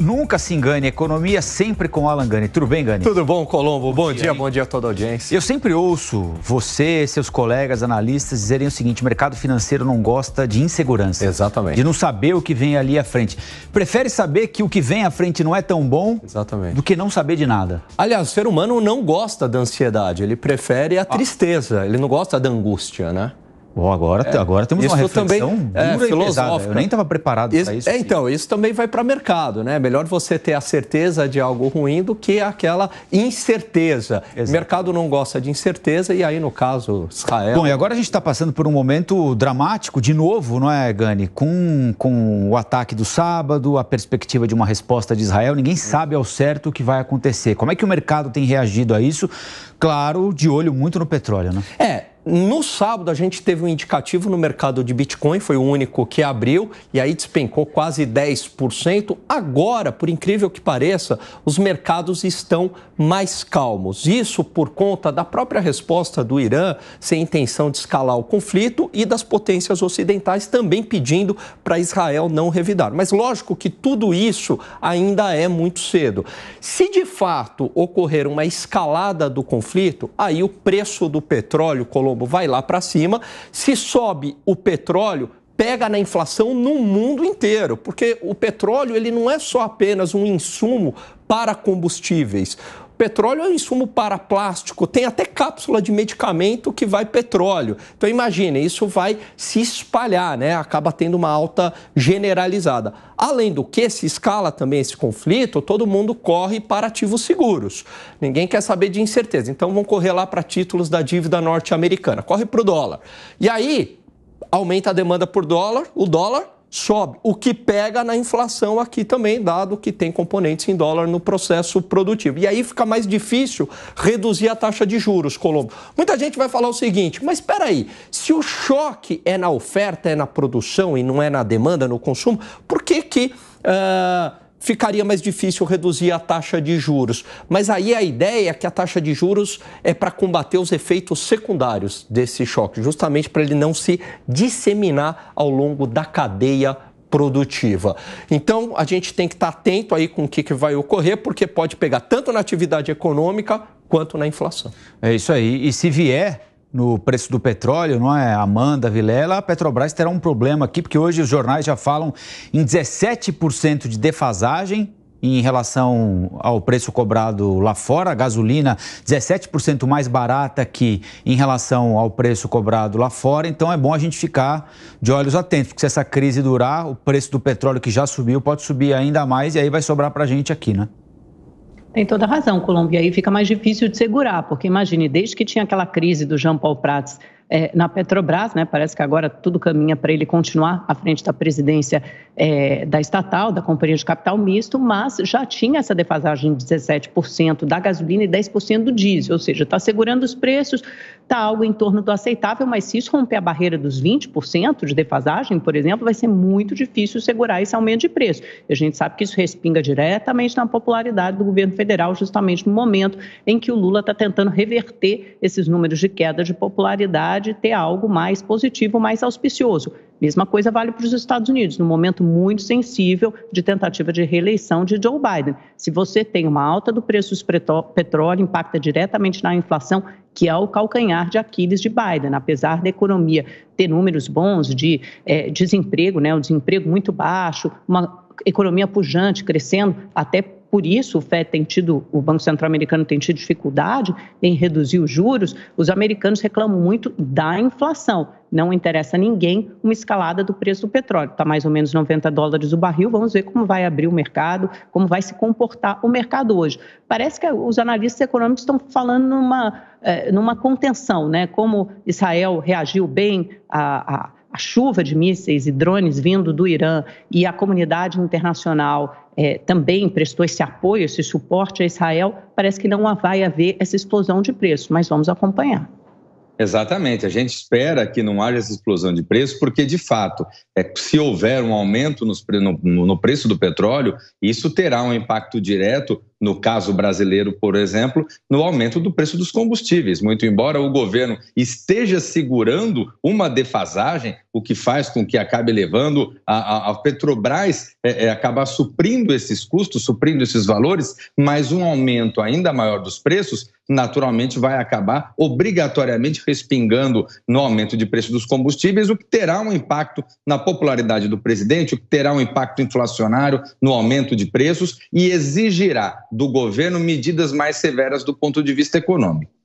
Nunca se engane, economia sempre com Alan Gani. Tudo bem, Gani? Tudo bom, Colombo? Bom, bom dia, dia, bom dia a toda a audiência. Eu sempre ouço você, seus colegas, analistas, dizerem o seguinte: mercado financeiro não gosta de insegurança. Exatamente. De não saber o que vem ali à frente. Prefere saber que o que vem à frente não é tão bom Exatamente. do que não saber de nada. Aliás, o ser humano não gosta da ansiedade, ele prefere a ah. tristeza, ele não gosta da angústia, né? Bom, agora, é, agora temos uma reflexão também, dura é, e né? filosófica. Eu nem estava preparado para isso. É, então, isso também vai para mercado, né? Melhor você ter a certeza de algo ruim do que aquela incerteza. O mercado não gosta de incerteza e aí, no caso, Israel... Bom, e agora a gente está passando por um momento dramático de novo, não é, Gani? Com, com o ataque do sábado, a perspectiva de uma resposta de Israel, ninguém hum. sabe ao certo o que vai acontecer. Como é que o mercado tem reagido a isso? Claro, de olho muito no petróleo, né? É, no sábado, a gente teve um indicativo no mercado de Bitcoin, foi o único que abriu e aí despencou quase 10%. Agora, por incrível que pareça, os mercados estão mais calmos. Isso por conta da própria resposta do Irã, sem intenção de escalar o conflito, e das potências ocidentais também pedindo para Israel não revidar. Mas lógico que tudo isso ainda é muito cedo. Se de fato ocorrer uma escalada do conflito, aí o preço do petróleo colombiano vai lá para cima. Se sobe o petróleo, pega na inflação no mundo inteiro, porque o petróleo ele não é só apenas um insumo para combustíveis. Petróleo é insumo para plástico, tem até cápsula de medicamento que vai petróleo. Então imagine, isso vai se espalhar, né? Acaba tendo uma alta generalizada. Além do que, se escala também esse conflito, todo mundo corre para ativos seguros. Ninguém quer saber de incerteza. Então vão correr lá para títulos da dívida norte-americana. Corre para o dólar. E aí aumenta a demanda por dólar, o dólar sobe, o que pega na inflação aqui também, dado que tem componentes em dólar no processo produtivo. E aí fica mais difícil reduzir a taxa de juros, Colombo. Muita gente vai falar o seguinte, mas espera aí, se o choque é na oferta, é na produção e não é na demanda, no consumo, por que que... Uh, ficaria mais difícil reduzir a taxa de juros. Mas aí a ideia é que a taxa de juros é para combater os efeitos secundários desse choque, justamente para ele não se disseminar ao longo da cadeia produtiva. Então, a gente tem que estar atento aí com o que, que vai ocorrer, porque pode pegar tanto na atividade econômica quanto na inflação. É isso aí. E se vier no preço do petróleo, não é? Amanda Vilela, a Petrobras terá um problema aqui, porque hoje os jornais já falam em 17% de defasagem em relação ao preço cobrado lá fora, a gasolina 17% mais barata aqui em relação ao preço cobrado lá fora, então é bom a gente ficar de olhos atentos, porque se essa crise durar, o preço do petróleo que já subiu pode subir ainda mais e aí vai sobrar para a gente aqui, né? Tem toda a razão, Colômbia. Aí fica mais difícil de segurar, porque imagine, desde que tinha aquela crise do Jean Paul Prats é, na Petrobras, né, parece que agora tudo caminha para ele continuar à frente da presidência é, da estatal, da companhia de capital misto, mas já tinha essa defasagem de 17% da gasolina e 10% do diesel, ou seja, está segurando os preços, está algo em torno do aceitável, mas se isso romper a barreira dos 20% de defasagem, por exemplo, vai ser muito difícil segurar esse aumento de preço. E a gente sabe que isso respinga diretamente na popularidade do governo federal, justamente no momento em que o Lula está tentando reverter esses números de queda de popularidade e ter algo mais positivo, mais auspicioso. Mesma coisa vale para os Estados Unidos, num momento muito sensível de tentativa de reeleição de Joe Biden. Se você tem uma alta do preço do petróleo, impacta diretamente na inflação, que é o calcanhar de Aquiles de Biden. Apesar da economia ter números bons de é, desemprego, né, um desemprego muito baixo, uma economia pujante, crescendo até por isso, o Fed tem tido, o Banco Central Americano tem tido dificuldade em reduzir os juros. Os americanos reclamam muito da inflação. Não interessa a ninguém uma escalada do preço do petróleo. Está mais ou menos 90 dólares o barril. Vamos ver como vai abrir o mercado, como vai se comportar o mercado hoje. Parece que os analistas econômicos estão falando numa, eh, numa contenção, né? Como Israel reagiu bem a, a a chuva de mísseis e drones vindo do Irã e a comunidade internacional é, também prestou esse apoio, esse suporte a Israel, parece que não vai haver essa explosão de preço, mas vamos acompanhar. Exatamente, a gente espera que não haja essa explosão de preço, porque de fato, é, se houver um aumento no, no, no preço do petróleo, isso terá um impacto direto no caso brasileiro, por exemplo, no aumento do preço dos combustíveis. Muito embora o governo esteja segurando uma defasagem, o que faz com que acabe levando a, a Petrobras é, é, acabar suprindo esses custos, suprindo esses valores, mas um aumento ainda maior dos preços naturalmente vai acabar obrigatoriamente respingando no aumento de preço dos combustíveis, o que terá um impacto na popularidade do presidente, o que terá um impacto inflacionário no aumento de preços e exigirá do governo medidas mais severas do ponto de vista econômico.